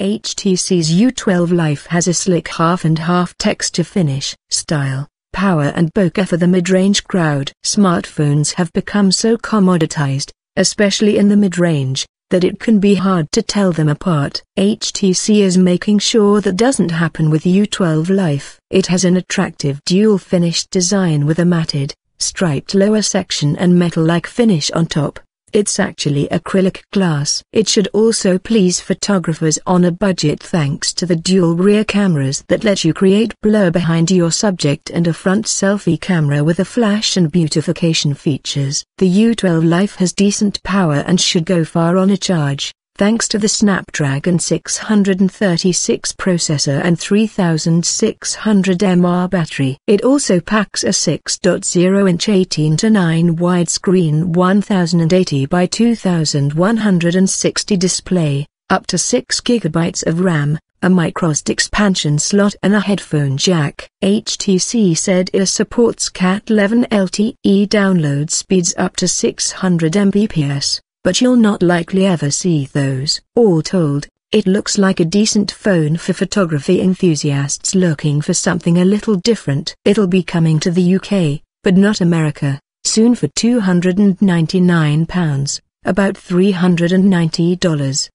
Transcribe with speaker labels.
Speaker 1: HTC's U12 Life has a slick half and half texture finish, style, power and bokeh for the mid-range crowd. Smartphones have become so commoditized, especially in the mid-range, that it can be hard to tell them apart. HTC is making sure that doesn't happen with U12 Life. It has an attractive dual finish design with a matted, striped lower section and metal-like finish on top. It's actually acrylic glass. It should also please photographers on a budget thanks to the dual rear cameras that let you create blur behind your subject and a front selfie camera with a flash and beautification features. The U12 Life has decent power and should go far on a charge thanks to the Snapdragon 636 processor and 3600 mAh battery. It also packs a 6.0-inch 18-9 widescreen 1080x2160 display, up to 6GB of RAM, a microSD expansion slot and a headphone jack. HTC said it supports Cat 11 LTE download speeds up to 600 Mbps but you'll not likely ever see those. All told, it looks like a decent phone for photography enthusiasts looking for something a little different. It'll be coming to the UK, but not America, soon for £299, about $390.